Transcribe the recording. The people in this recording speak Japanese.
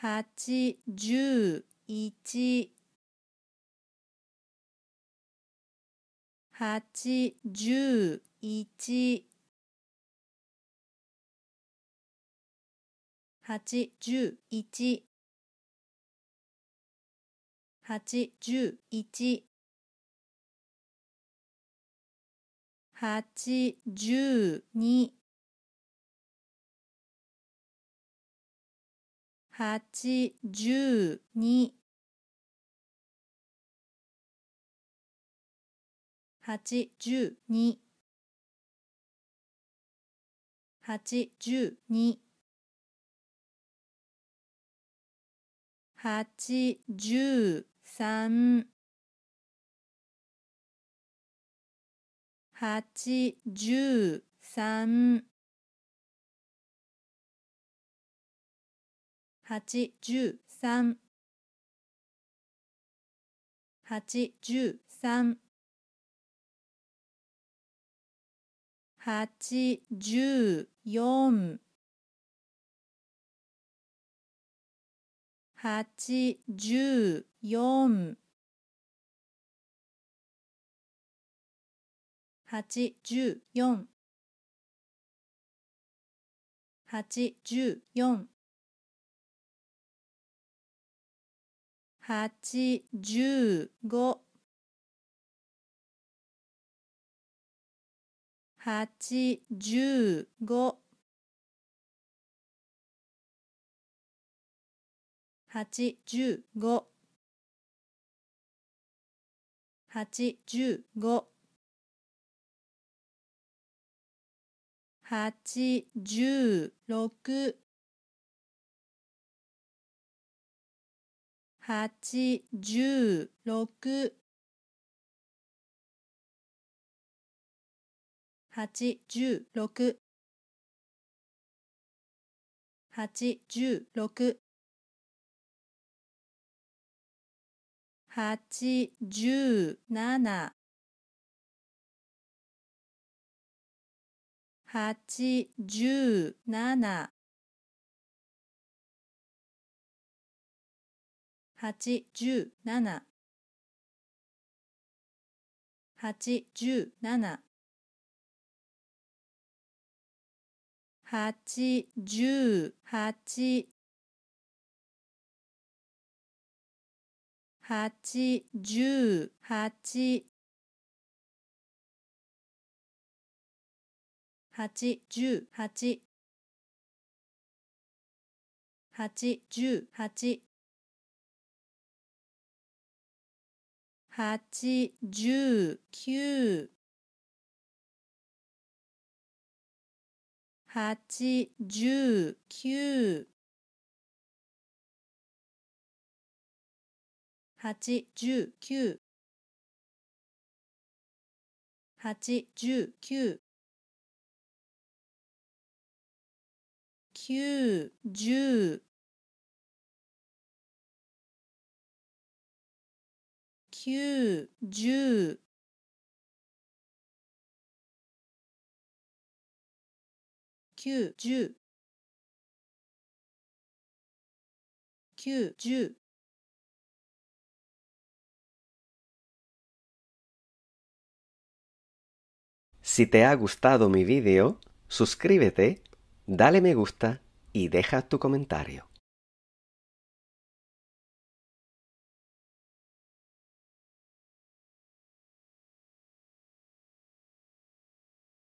八、十、一。八、十、一。八、十、一。八、十、一。八、十、二。八、十、二、八、十、二、八、十、二、八、十、三、八、十、三、八十三八十三八十四八十四八十四八十四八、十五。八、十五。八、十五。八、十五。八、十六。八、十、六。八、十、六。八、十、六。八、十、七。八、十、七。八十七八十七八十八八十八八十八八十八八、十、九。八、十、九。八、十、九。八、十、九。九、十。Si te ha gustado mi vídeo, suscríbete, dale me gusta y deja tu comentario.